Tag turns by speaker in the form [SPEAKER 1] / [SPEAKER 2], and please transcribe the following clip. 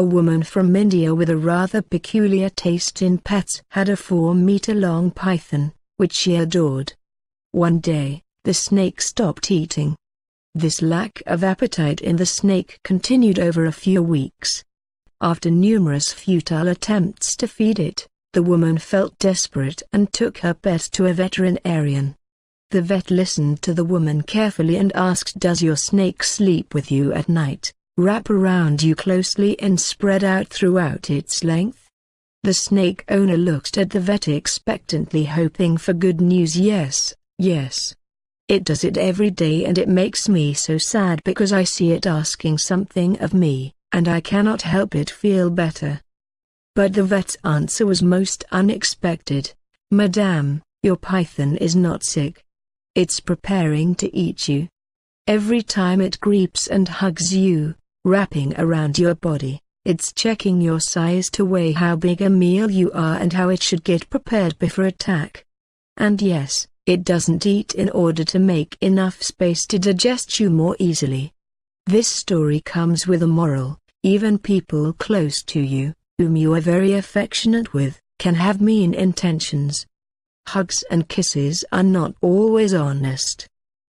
[SPEAKER 1] A woman from India with a rather peculiar taste in pets had a four-meter-long python, which she adored. One day, the snake stopped eating. This lack of appetite in the snake continued over a few weeks. After numerous futile attempts to feed it, the woman felt desperate and took her pet to a veterinarian. The vet listened to the woman carefully and asked Does your snake sleep with you at night? Wrap around you closely and spread out throughout its length. The snake owner looked at the vet expectantly hoping for good news yes, yes. It does it every day and it makes me so sad because I see it asking something of me, and I cannot help it feel better. But the vet's answer was most unexpected. Madame, your python is not sick. It's preparing to eat you. Every time it creeps and hugs you, wrapping around your body. It's checking your size to weigh how big a meal you are and how it should get prepared before attack. And yes, it doesn't eat in order to make enough space to digest you more easily. This story comes with a moral, even people close to you, whom you are very affectionate with, can have mean intentions. Hugs and kisses are not always honest.